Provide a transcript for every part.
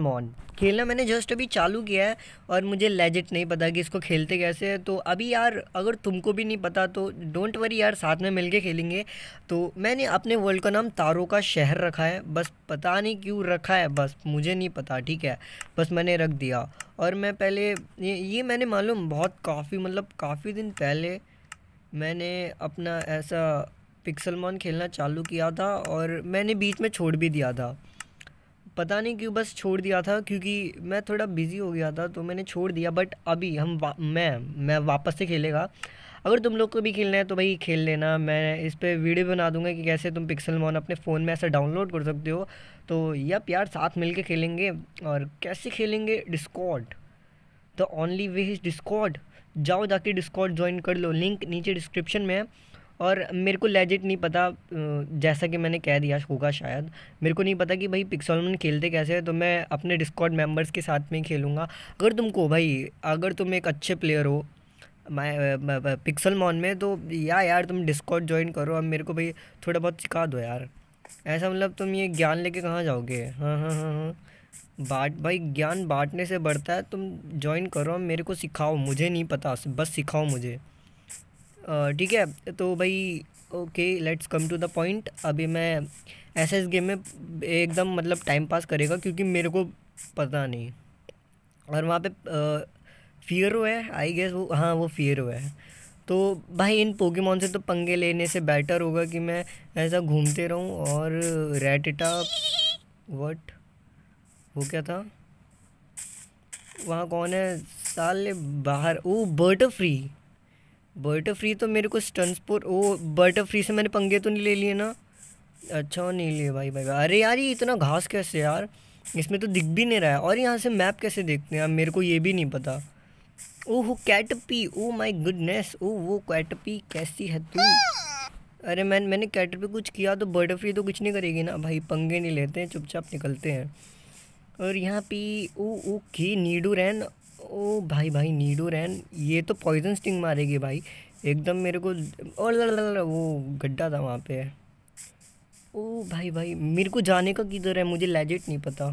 मॉन खेलना मैंने जस्ट अभी चालू किया है और मुझे लेजिट नहीं पता कि इसको खेलते कैसे है तो अभी यार अगर तुमको भी नहीं पता तो डोंट वरी यार साथ में मिलके खेलेंगे तो मैंने अपने वर्ल्ड का नाम तारों का शहर रखा है बस पता नहीं क्यों रखा है बस मुझे नहीं पता ठीक है बस मैंने रख दिया और मैं पहले ये, ये मैंने मालूम बहुत काफ़ी मतलब काफ़ी दिन पहले मैंने अपना ऐसा पिक्सल मॉन खेलना चालू किया था और मैंने बीच में छोड़ भी दिया था पता नहीं क्यों बस छोड़ दिया था क्योंकि मैं थोड़ा बिज़ी हो गया था तो मैंने छोड़ दिया बट अभी हम मैं मैं वापस से खेलेगा अगर तुम लोग को भी खेलना है तो भाई खेल लेना मैं इस पर वीडियो बना दूंगा कि कैसे तुम पिक्सल मॉन अपने फ़ोन में ऐसा डाउनलोड कर सकते हो तो या प्यार साथ मिल के खेलेंगे और कैसे खेलेंगे Discord the only way is Discord जाओ जाके डिस्कॉड ज्वाइन कर लो लिंक नीचे डिस्क्रिप्शन में है और मेरे को लेजिट नहीं पता जैसा कि मैंने कह दिया होगा शायद मेरे को नहीं पता कि भाई पिक्सोलमन खेलते कैसे हैं तो मैं अपने डिस्कॉर्ड मेंबर्स के साथ में ही खेलूँगा अगर तुमको भाई अगर तुम एक अच्छे प्लेयर हो मैं पिक्सल मॉन में तो या यार तुम डिस्कॉर्ड ज्वाइन करो अब मेरे को भाई थोड़ा बहुत सिखा दो यार ऐसा मतलब तुम ये ज्ञान लेके कहाँ जाओगे हाँ हाँ हाँ हाँ बाट भाई ज्ञान बांटने से बढ़ता है तुम ज्वाइन करो मेरे को सिखाओ मुझे नहीं पता बस सिखाओ मुझे ठीक है तो भाई okay let's come to the point अभी मैं ऐसे इस गेम में एकदम मतलब टाइम पास करेगा क्योंकि मेरे को पता नहीं और वहाँ पे हुआ है आई गेस वो हाँ वो फियर हुआ है तो भाई इन पोकेमोन से तो पंगे लेने से बेटर होगा कि मैं ऐसा घूमते रहूँ और रेटिटा वट वो क्या था वहाँ कौन है साले बाहर ओ बर्टर फ्री बर्टर फ्री तो मेरे को स्टनस्पोर ओ बर्टर फ्री से मैंने पंगे तो नहीं ले लिए ना अच्छा वो नहीं लिए भाई भाई अरे यार ये इतना घास कैसे यार इसमें तो दिख भी नहीं रहा है और यहाँ से मैप कैसे देखते हैं अब मेरे को ये भी नहीं पता oh cat P O my goodness oh वो कैट पी कैसी है तू अरे मैं मैंने कैटरपी कुछ किया तो बर्डर फ्री तो कुछ नहीं करेगी ना भाई पंगे नहीं लेते हैं चुपचाप निकलते हैं और यहाँ पी ओ की नीडू रैन ओ भाई भाई नीडो रैन ये तो पॉइजन स्टिंग मारेगी भाई एकदम मेरे को और वो गड्ढा था वहाँ पे ओ भाई भाई मेरे को जाने का किधर है मुझे लेजेट नहीं पता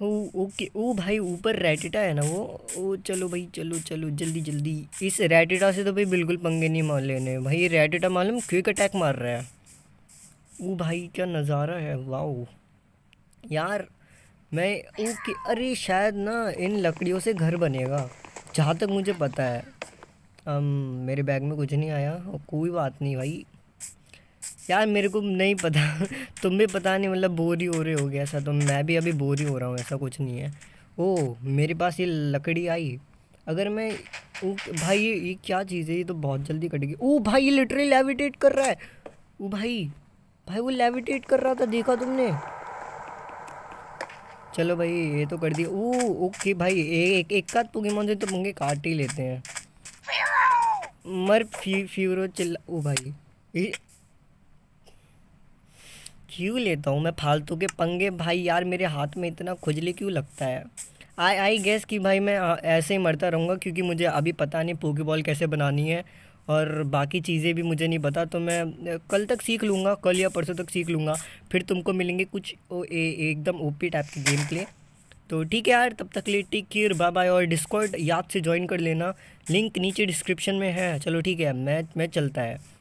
हो ओके ओ भाई ऊपर रेटिटा है ना वो ओ चलो भाई चलो चलो जल्दी जल्दी इस रेटिटा से तो भाई बिल्कुल पंगे नहीं मार लेने भाई रेटेटा रेटिटा मालूम क्विक अटैक मार रहा है ओ भाई क्या नज़ारा है वाह यार मैं ओके अरे शायद ना इन लकड़ियों से घर बनेगा जहाँ तक मुझे पता है अम, मेरे बैग में कुछ नहीं आया और कोई बात नहीं भाई यार मेरे को नहीं पता तुम भी पता नहीं मतलब बोर ही हो रहे हो गया ऐसा तो मैं भी अभी बोर ही हो रहा हूँ ऐसा कुछ नहीं है ओ मेरे पास ये लकड़ी आई अगर मैं ओ, भाई ये, ये क्या चीज़ है ये तो बहुत जल्दी कटेगी ओ भाई ये लिटरली लेविटेट कर रहा है ओ भाई भाई वो लेविटेट कर रहा था देखा तुमने चलो भाई ये तो कर दिया ओके भाई एक एक का पोकेमोन से तो मुंगे काट ही लेते हैं मर फ्यूरो चिल्ला ओ भाई क्यों लेता हूँ मैं फालतू के पंगे भाई यार मेरे हाथ में इतना खुजली क्यों लगता है आई आई गेस कि भाई मैं ऐसे ही मरता रहूँगा क्योंकि मुझे अभी पता नहीं पोकी बॉल कैसे बनानी है और बाकी चीज़ें भी मुझे नहीं पता तो मैं कल तक सीख लूँगा कल या परसों तक सीख लूँगा फिर तुमको मिलेंगे कुछ एकदम ओपी टाइप के गेम के लिए तो ठीक है यार तब तक लिए टिक केयर बाय बाय और डिस्कॉर्ड याद से ज्वाइन कर लेना लिंक नीचे डिस्क्रिप्शन में है चलो ठीक है मैच मैच चलता है